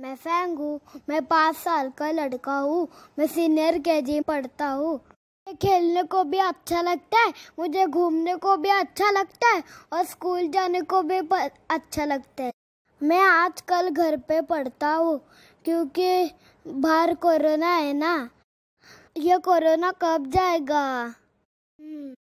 मैं फैंग हूँ मैं पाँच साल का लड़का हूँ मैं सीनियर के जी पढ़ता हूँ मुझे खेलने को भी अच्छा लगता है मुझे घूमने को भी अच्छा लगता है और स्कूल जाने को भी अच्छा लगता है मैं आजकल घर पे पढ़ता हूँ क्योंकि बाहर कोरोना है ना ये कोरोना कब जाएगा हम्म।